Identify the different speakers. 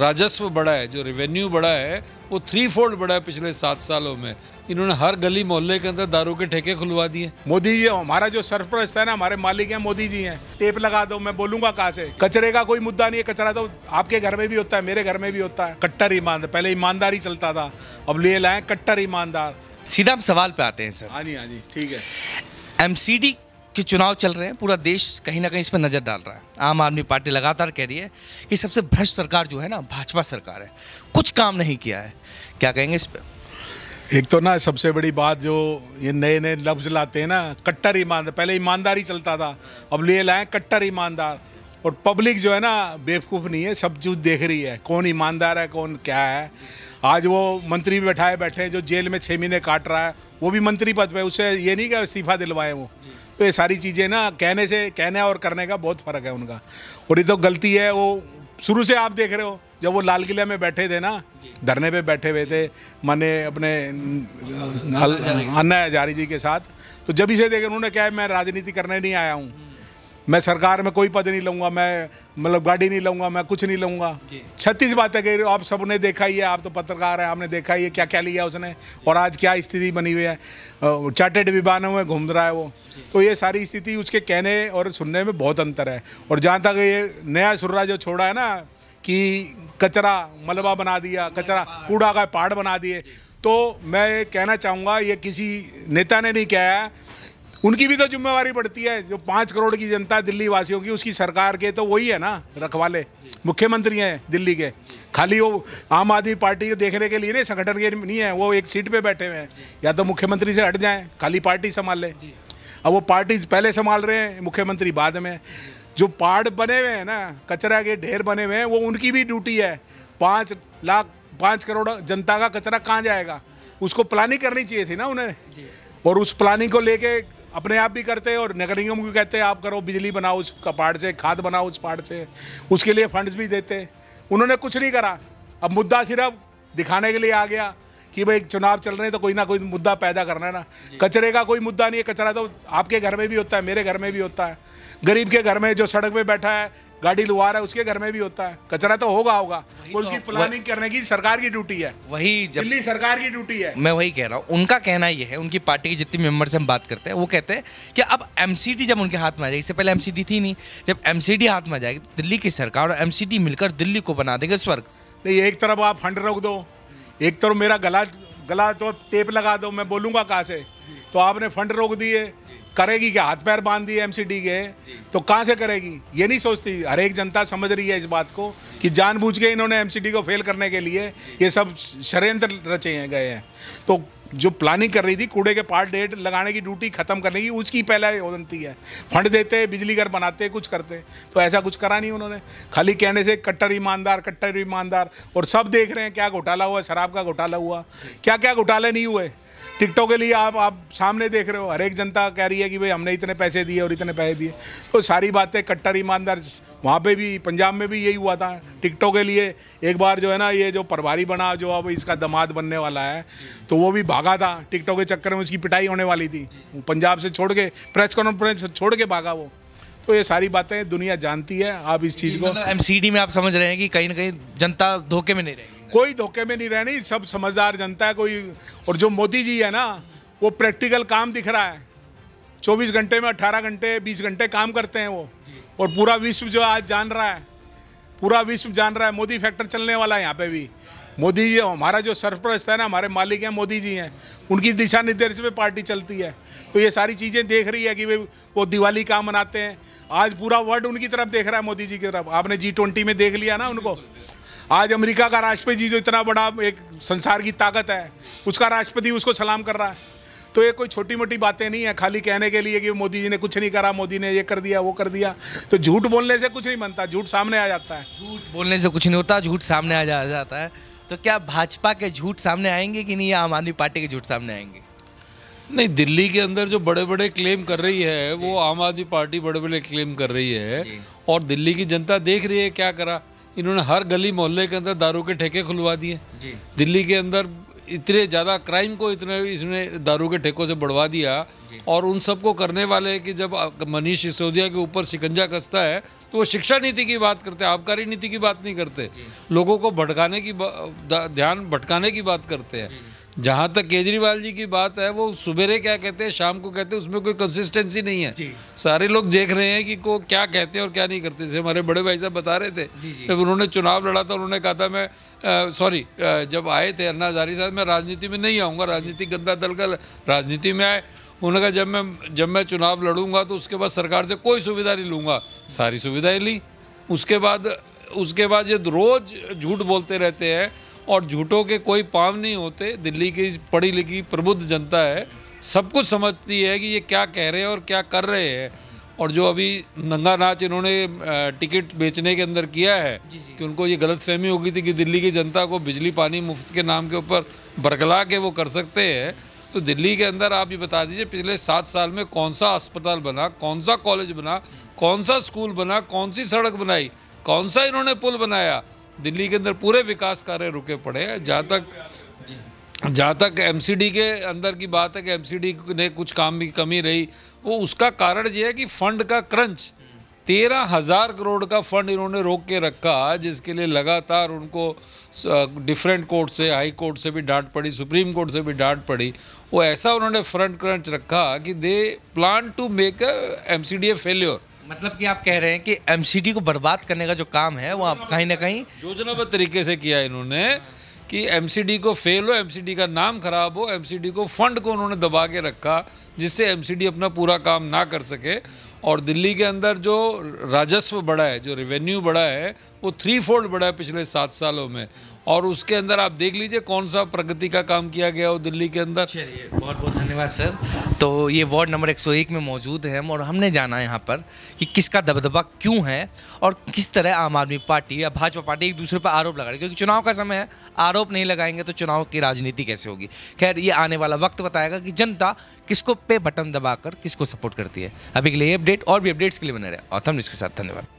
Speaker 1: राजस्व बढ़ा है जो रेवेन्यू बढ़ा है वो थ्री फोल्ड बढ़ा है पिछले सात सालों में इन्होंने हर गली मोहल्ले के अंदर दारू के ठेके खुलवा दिए मोदी जी हमारा जो सरप्रस्त है ना हमारे
Speaker 2: मालिक हैं मोदी जी हैं टेप लगा दो मैं बोलूंगा कहाँ से कचरे का कोई मुद्दा नहीं है कचरा तो आपके घर में भी होता है मेरे घर में भी होता है कट्टर ईमानदार पहले ईमानदारी चलता था अब ले लाए कट्टर ईमानदार
Speaker 3: सीधा हम सवाल पे आते हैं सर हाँ जी हाँ जी ठीक है एमसीडी कि चुनाव चल रहे हैं पूरा देश कहीं ना कहीं इस पर नज़र डाल रहा है आम आदमी पार्टी लगातार कह रही है कि सबसे भ्रष्ट सरकार जो है ना भाजपा सरकार है कुछ काम नहीं किया है क्या कहेंगे इस पर एक तो
Speaker 2: ना सबसे बड़ी बात जो ये नए नए लफ्ज़ लाते हैं ना कट्टर ईमानदार पहले ईमानदारी चलता था अब ले लाए कट्टर ईमानदार और पब्लिक जो है ना बेवकूफ़ नहीं है सब चीज देख रही है कौन ईमानदार है कौन क्या है आज वो मंत्री बैठाए बैठे जो जेल में छः महीने काट रहा है वो भी मंत्री पद पर उसे ये नहीं क्या इस्तीफा दिलवाए वो तो ये सारी चीज़ें ना कहने से कहने और करने का बहुत फ़र्क है उनका और ये तो गलती है वो शुरू से आप देख रहे हो जब वो लाल किले में बैठे थे ना धरने पे बैठे हुए थे माने अपने अन्ना हजारी जी के साथ तो जब इसे देख उन्होंने क्या है मैं राजनीति करने नहीं आया हूँ मैं सरकार में कोई पद नहीं लूंगा मैं मतलब गाड़ी नहीं लूँगा मैं कुछ नहीं लूंगा छत्तीस बातें कह रही हो आप सबने देखा ही है आप तो पत्रकार हैं आपने देखा ही है क्या क्या लिया उसने और आज क्या स्थिति बनी हुई है चार्टेड विमानों में घूम रहा है वो तो ये सारी स्थिति उसके कहने और सुनने में बहुत अंतर है और जहाँ तक ये नया सुर्रा जो छोड़ा है ना कि कचरा मलबा बना दिया कचरा कूड़ा का पहाड़ बना दिए तो मैं कहना चाहूँगा ये किसी नेता ने नहीं कहा है उनकी भी तो जिम्मेवारी बढ़ती है जो पाँच करोड़ की जनता दिल्ली वासियों की उसकी सरकार के तो वही है ना रखवाले मुख्यमंत्री हैं दिल्ली के खाली वो आम आदमी पार्टी को देखने के लिए नहीं संगठन के नहीं है वो एक सीट पे बैठे हुए हैं या तो मुख्यमंत्री से हट जाएं खाली पार्टी संभाल लें अब वो पार्टी पहले संभाल रहे हैं मुख्यमंत्री बाद में जो पहाड़ बने हुए हैं ना कचरा के ढेर बने हुए हैं वो उनकी भी ड्यूटी है पाँच लाख पाँच करोड़ जनता का कचरा कहाँ जाएगा उसको प्लानिंग करनी चाहिए थी ना उन्हें और उस प्लानिंग को लेके अपने आप भी करते हैं और नगर निगम को कहते हैं आप करो बिजली बनाओ उस पहाड़ से खाद बनाओ उस पहाड़ से उसके लिए फंड्स भी देते उन्होंने कुछ नहीं करा अब मुद्दा सिर्फ दिखाने के लिए आ गया कि भाई चुनाव चल रहे हैं तो कोई ना कोई मुद्दा पैदा करना है ना कचरे का कोई मुद्दा नहीं है कचरा तो आपके घर में भी होता है मेरे घर में भी होता है गरीब के घर में जो सड़क पे बैठा है गाड़ी लुवा रहा है उसके घर में भी होता है कचरा तो होगा होगा वो उसकी तो, प्लानिंग करने की सरकार की ड्यूटी है वही जब दिल्ली सरकार की ड्यूटी है
Speaker 3: मैं वही कह रहा हूँ उनका कहना ये है उनकी पार्टी के जितनी मेंबर से हम बात करते हैं वो कहते हैं कि अब एम जब उनके हाथ में आ जाएगी इससे पहले एम थी नहीं जब एम हाथ में आ जाएगी दिल्ली की सरकार और एम मिलकर दिल्ली को बना देंगे स्वर्ग नहीं एक तरफ आप फंड रोक दो एक तो मेरा गला गला तो टेप
Speaker 2: लगा दो मैं बोलूँगा कहाँ से तो आपने फंड रोक दिए करेगी क्या हाथ पैर बांध दिए एमसीडी के तो कहाँ से करेगी ये नहीं सोचती हर एक जनता समझ रही है इस बात को कि जानबूझ के इन्होंने एमसीडी को फेल करने के लिए ये सब षडयंत्र रचे हैं गए हैं तो जो प्लानिंग कर रही थी कूड़े के पार्ट डेट लगाने की ड्यूटी खत्म करने की उसकी पहले उदनती है फंड देते बिजली घर बनाते कुछ करते तो ऐसा कुछ करा नहीं उन्होंने खाली कहने से कट्टर ईमानदार कट्टर ईमानदार और सब देख रहे हैं क्या घोटाला हुआ शराब का घोटाला हुआ क्या क्या घोटाले नहीं हुए टिकटों के लिए आप आप सामने देख रहे हो हर एक जनता कह रही है कि भाई हमने इतने पैसे दिए और इतने पैसे दिए तो सारी बातें कट्टर ईमानदार वहाँ पे भी पंजाब में भी यही हुआ था टिकटों के लिए एक बार जो है ना ये जो प्रभारी बना जो अब इसका दमाद बनने वाला है तो वो भी भागा था टिकटों के चक्कर में उसकी पिटाई होने वाली थी पंजाब से छोड़ के प्रेस कॉन्फ्रेंस छोड़ के भागा वो तो ये सारी बातें दुनिया जानती है आप इस चीज़ को एम
Speaker 3: मतलब में आप समझ रहे हैं कि कहीं ना कहीं जनता धोखे में नहीं रहेगी
Speaker 2: कोई धोखे में नहीं रहनी सब समझदार जनता है कोई और जो मोदी जी है ना वो प्रैक्टिकल काम दिख रहा है 24 घंटे में 18 घंटे 20 घंटे काम करते हैं वो और पूरा विश्व जो आज जान रहा है पूरा विश्व जान रहा है मोदी फैक्टर चलने वाला है यहाँ पे भी मोदी जी हमारा जो सरप्रस्त है ना हमारे मालिक हैं मोदी जी हैं उनकी दिशा निर्देश में पार्टी चलती है तो ये सारी चीज़ें देख रही है कि वे वो दिवाली कहाँ मनाते हैं आज पूरा वर्ल्ड उनकी तरफ देख रहा है मोदी जी की तरफ आपने जी ट्वेंटी में देख लिया ना उनको आज अमेरिका का राष्ट्रपति जी जो इतना बड़ा एक संसार की ताकत है उसका राष्ट्रपति उसको सलाम कर रहा है तो ये कोई छोटी मोटी बातें नहीं है खाली कहने के लिए कि मोदी जी ने कुछ नहीं करा मोदी ने ये कर दिया वो कर दिया तो झूठ बोलने से कुछ नहीं बनता झूठ सामने आ जाता है
Speaker 3: झूठ बोलने से कुछ नहीं होता झूठ सामने आ जाता है तो क्या भाजपा के झूठ सामने आएंगे कि नहीं आम आदमी पार्टी के झूठ सामने आएंगे
Speaker 1: नहीं दिल्ली के अंदर जो बड़े बड़े क्लेम कर रही है वो आम आदमी पार्टी बड़े बड़े क्लेम कर रही है और दिल्ली की जनता देख रही है क्या करा इन्होंने हर गली मोहल्ले के अंदर दारू के ठेके खुलवा दिए दिल्ली के अंदर इतने ज़्यादा क्राइम को इतने इसने दारू के ठेकों से बढ़वा दिया और उन सबको करने वाले कि जब मनीष सिसोदिया के ऊपर शिकंजा कसता है तो वो शिक्षा नीति की बात करते आबकारी नीति की बात नहीं करते लोगों को भटकाने की ध्यान भटकाने की बात करते हैं जहाँ तक केजरीवाल जी की बात है वो सुबेरे क्या कहते हैं शाम को कहते हैं उसमें कोई कंसिस्टेंसी नहीं है सारे लोग देख रहे हैं कि को क्या कहते हैं और क्या नहीं करते जैसे हमारे बड़े भाई साहब बता रहे थे जब उन्होंने चुनाव लड़ा था उन्होंने कहा था मैं सॉरी जब आए थे अन्ना हजारी साहब मैं राजनीति में नहीं आऊँगा राजनीति गंदा दल का राजनीति में आए उन्होंने कहा जब मैं जब मैं चुनाव लड़ूंगा तो उसके बाद सरकार से कोई सुविधा नहीं लूँगा सारी सुविधाएँ ली उसके बाद उसके बाद ये रोज़ झूठ बोलते रहते हैं और झूठों के कोई पाँव नहीं होते दिल्ली की पढ़ी लिखी प्रबुद्ध जनता है सब कुछ समझती है कि ये क्या कह रहे हैं और क्या कर रहे हैं और जो अभी नंगा नाच इन्होंने टिकट बेचने के अंदर किया है जी जी। कि उनको ये गलत फहमी हो गई थी कि दिल्ली की जनता को बिजली पानी मुफ्त के नाम के ऊपर बरगला के वो कर सकते हैं तो दिल्ली के अंदर आप ये बता दीजिए पिछले सात साल में कौन सा अस्पताल बना कौन सा कॉलेज बना कौन सा स्कूल बना कौन सी सड़क बनाई कौन सा इन्होंने पुल बनाया दिल्ली के अंदर पूरे विकास कार्य रुके पड़े हैं जहाँ तक जहाँ तक एमसीडी के अंदर की बात है कि एमसीडी ने कुछ काम की कमी रही वो उसका कारण ये है कि फंड का क्रंच तेरह हज़ार करोड़ का फंड इन्होंने रोक के रखा जिसके लिए लगातार उनको डिफरेंट कोर्ट से हाई कोर्ट से भी डांट पड़ी सुप्रीम कोर्ट से भी डांट पड़ी वो ऐसा उन्होंने फ्रंट क्रंच रखा कि they plan to make M C D A failure
Speaker 3: मतलब कि आप कह रहे हैं कि एमसीडी को बर्बाद करने का जो काम है वो आप कहीं ना कहीं
Speaker 1: योजनाबद्ध तरीके से किया इन्होंने कि एमसीडी को फेल हो एमसीडी का नाम खराब हो एमसीडी को फंड को उन्होंने दबा के रखा जिससे एमसीडी अपना पूरा काम ना कर सके और दिल्ली के अंदर जो राजस्व बढ़ा है जो रेवेन्यू बढ़ा है वो थ्री फोल्ड बढ़ा है पिछले सात सालों में और उसके अंदर आप देख लीजिए कौन सा प्रगति का काम किया गया हो दिल्ली के अंदर
Speaker 3: बहुत बहुत धन्यवाद सर तो ये वार्ड नंबर 101 में मौजूद है हम और हमने जाना यहाँ पर कि किसका दबदबा क्यों है और किस तरह आम आदमी पार्टी या भाजपा पार्टी एक दूसरे पर आरोप लगा रही क्योंकि चुनाव का समय है आरोप नहीं लगाएंगे तो चुनाव की राजनीति कैसे होगी खैर ये आने वाला वक्त बताएगा कि जनता किसको पे बटन दबाकर किसको सपोर्ट करती है अभी के लिए अपडेट और भी अपडेट्स के लिए बने रहे और हम इसके साथ धन्यवाद